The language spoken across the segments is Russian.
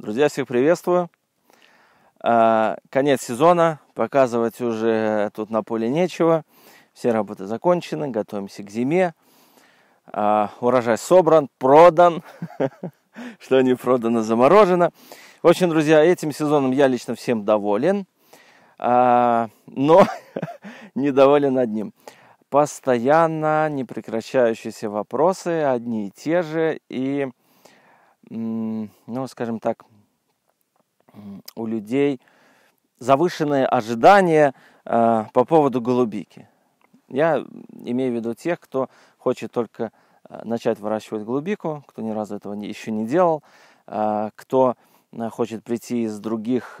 Друзья, всех приветствую. А, конец сезона, показывать уже тут на поле нечего. Все работы закончены, готовимся к зиме. А, урожай собран, продан. Что не продано, заморожено. В общем, друзья, этим сезоном я лично всем доволен, а, но недоволен одним. Постоянно непрекращающиеся вопросы, одни и те же, и ну, скажем так, у людей завышенные ожидания э, по поводу голубики. Я имею в виду тех, кто хочет только э, начать выращивать голубику, кто ни разу этого еще не делал, э, кто хочет прийти из других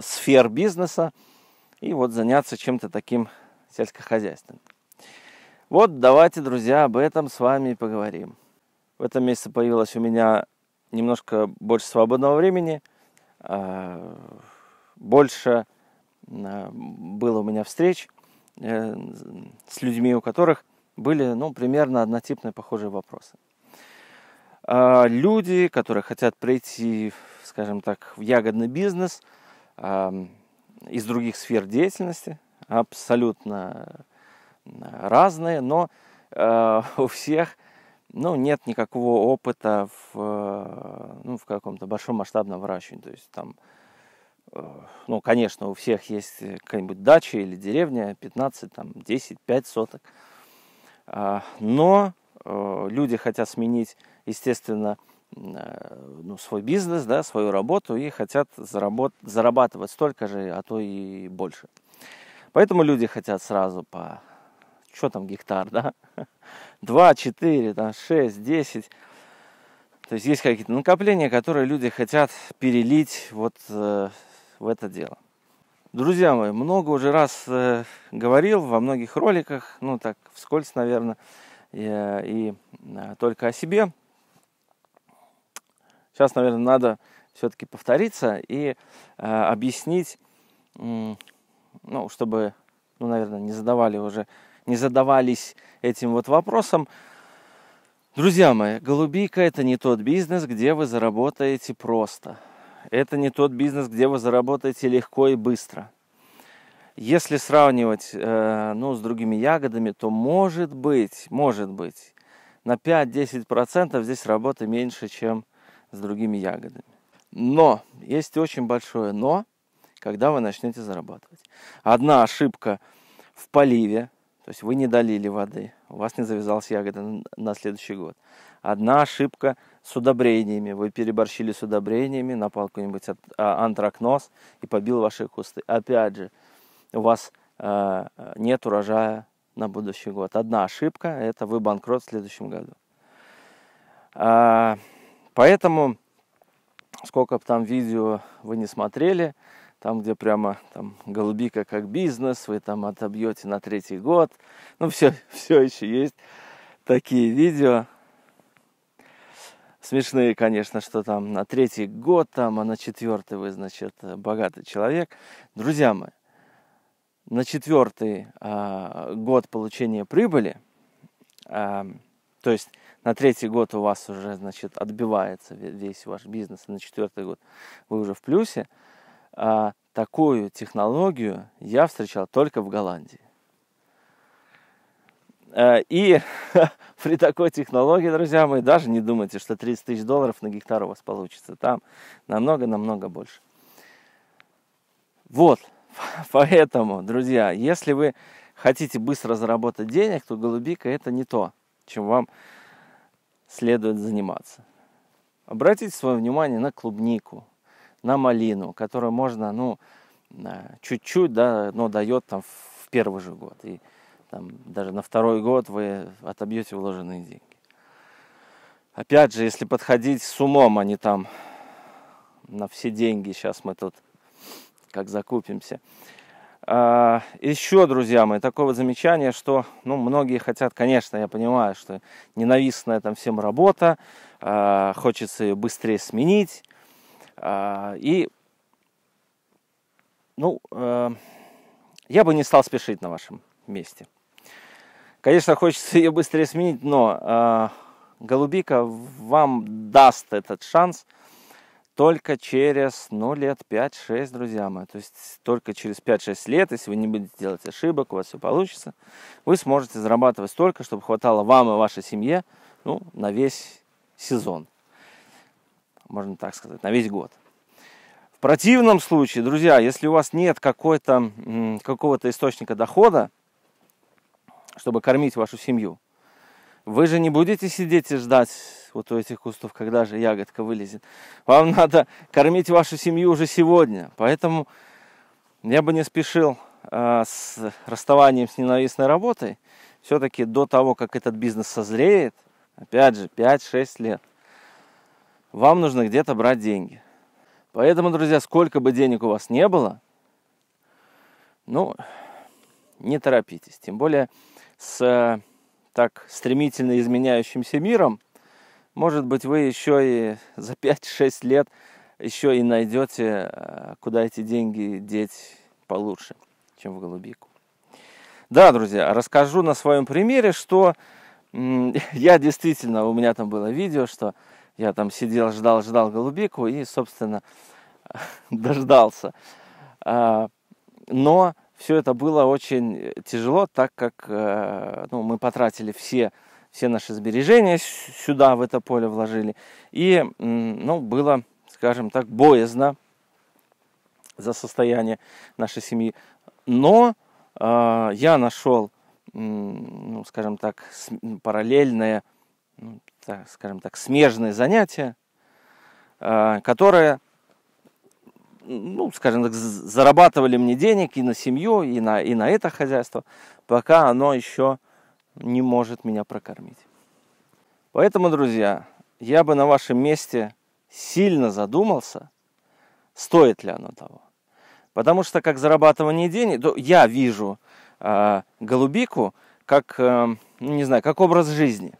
сфер бизнеса и вот заняться чем-то таким сельскохозяйственным. Вот давайте, друзья, об этом с вами поговорим. В этом месяце появилось у меня немножко больше свободного времени – Э, больше э, было у меня встреч э, с людьми, у которых были ну, примерно однотипные похожие вопросы. Люди, которые хотят прийти, скажем так, в ягодный бизнес из других сфер деятельности, абсолютно разные, но у всех – ну, нет никакого опыта в, э, ну, в каком-то большом масштабном выращивании. То есть там, э, ну, конечно, у всех есть э, какая-нибудь дача или деревня, 15, там, 10, 5 соток. А, но люди хотят сменить, естественно, ну, свой бизнес, да, свою работу и хотят заработ- зарабатывать столько же, а то и больше. Поэтому люди хотят сразу по что там гектар, да? 2, 4, там, 6, 10. То есть есть какие-то накопления, которые люди хотят перелить вот э, в это дело. Друзья мои, много уже раз э, говорил во многих роликах, ну так вскользь, наверное, э, и э, только о себе. Сейчас, наверное, надо все-таки повториться и э, объяснить, э, ну, чтобы, ну, наверное, не задавали уже не задавались этим вот вопросом. Друзья мои, голубика это не тот бизнес, где вы заработаете просто. Это не тот бизнес, где вы заработаете легко и быстро. Если сравнивать э, ну, с другими ягодами, то может быть, может быть, на 5-10% здесь работы меньше, чем с другими ягодами. Но, есть очень большое но, когда вы начнете зарабатывать. Одна ошибка в поливе, то есть вы не долили воды, у вас не завязалась ягода на следующий год. Одна ошибка с удобрениями. Вы переборщили с удобрениями, напал какой-нибудь а, антракноз и побил ваши кусты. Опять же, у вас э, нет урожая на будущий год. Одна ошибка – это вы банкрот в следующем году. А, поэтому, сколько бы там видео вы не смотрели, там, где прямо там голубика как бизнес, вы там отобьете на третий год. Ну, все, все еще есть такие видео. Смешные, конечно, что там на третий год, там, а на четвертый вы, значит, богатый человек. Друзья мои, на четвертый а, год получения прибыли, а, то есть на третий год у вас уже, значит, отбивается весь ваш бизнес, на четвертый год вы уже в плюсе – а такую технологию я встречал только в Голландии. Э, и при такой технологии, друзья мои, даже не думайте, что 30 тысяч долларов на гектар у вас получится. Там намного-намного больше. Вот, поэтому, друзья, если вы хотите быстро заработать денег, то голубика это не то, чем вам следует заниматься. Обратите свое внимание на клубнику, на малину, которую можно, ну, чуть-чуть, да, но дает там в первый же год. И там, даже на второй год вы отобьете вложенные деньги. Опять же, если подходить с умом, а не там на все деньги, сейчас мы тут как закупимся. А, еще, друзья мои, такое вот замечание, что ну, многие хотят, конечно, я понимаю, что ненавистная там всем работа, а, хочется ее быстрее сменить, а, и, ну, э, я бы не стал спешить на вашем месте. Конечно, хочется ее быстрее сменить, но э, голубика вам даст этот шанс – только через, ну, лет 5-6, друзья мои. То есть только через 5-6 лет, если вы не будете делать ошибок, у вас все получится, вы сможете зарабатывать столько, чтобы хватало вам и вашей семье, ну, на весь сезон можно так сказать, на весь год. В противном случае, друзья, если у вас нет какой-то, какого-то источника дохода, чтобы кормить вашу семью, вы же не будете сидеть и ждать вот у этих кустов, когда же ягодка вылезет. Вам надо кормить вашу семью уже сегодня. Поэтому я бы не спешил э, с расставанием с ненавистной работой. Все-таки до того, как этот бизнес созреет, опять же, 5-6 лет, вам нужно где-то брать деньги. Поэтому, друзья, сколько бы денег у вас не было, ну, не торопитесь. Тем более с э, так стремительно изменяющимся миром, может быть, вы еще и за 5-6 лет еще и найдете, э, куда эти деньги деть получше, чем в голубику. Да, друзья, расскажу на своем примере, что я действительно, у меня там было видео, что я там сидел, ждал, ждал голубику и, собственно, дождался. А, но все это было очень тяжело, так как э, ну, мы потратили все, все наши сбережения сюда, в это поле вложили. И ну, было, скажем так, боязно за состояние нашей семьи. Но э, я нашел, ну, скажем так, параллельное ну, так, скажем так, смежные занятия, а, которое, ну, скажем так, зарабатывали мне денег и на семью, и на, и на это хозяйство, пока оно еще не может меня прокормить. Поэтому, друзья, я бы на вашем месте сильно задумался, стоит ли оно того. Потому что как зарабатывание денег, то я вижу э, голубику как, э, ну, не знаю, как образ жизни.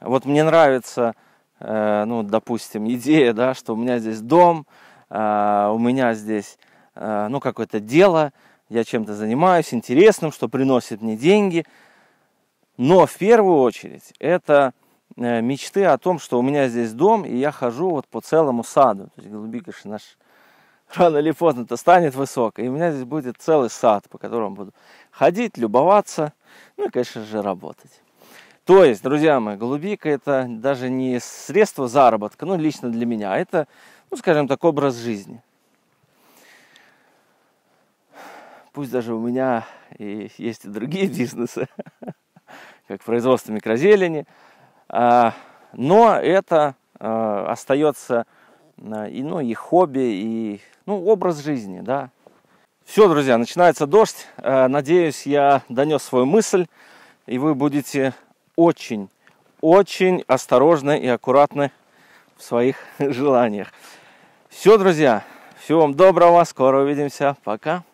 Вот мне нравится, э, ну, допустим, идея, да, что у меня здесь дом, э, у меня здесь, э, ну, какое-то дело, я чем-то занимаюсь интересным, что приносит мне деньги. Но в первую очередь это э, мечты о том, что у меня здесь дом, и я хожу вот по целому саду. То есть голубика наш рано или поздно-то станет высокой, и у меня здесь будет целый сад, по которому буду ходить, любоваться, ну и, конечно же, работать. То есть, друзья мои, голубика это даже не средство заработка, ну, лично для меня, а это, ну, скажем так, образ жизни. Пусть даже у меня и есть и другие бизнесы, как производство микрозелени, а, но это а, остается и, ну, и хобби, и ну, образ жизни, да. Все, друзья, начинается дождь. Надеюсь, я донес свою мысль, и вы будете очень, очень осторожны и аккуратны в своих желаниях. Все, друзья, всего вам доброго, скоро увидимся, пока.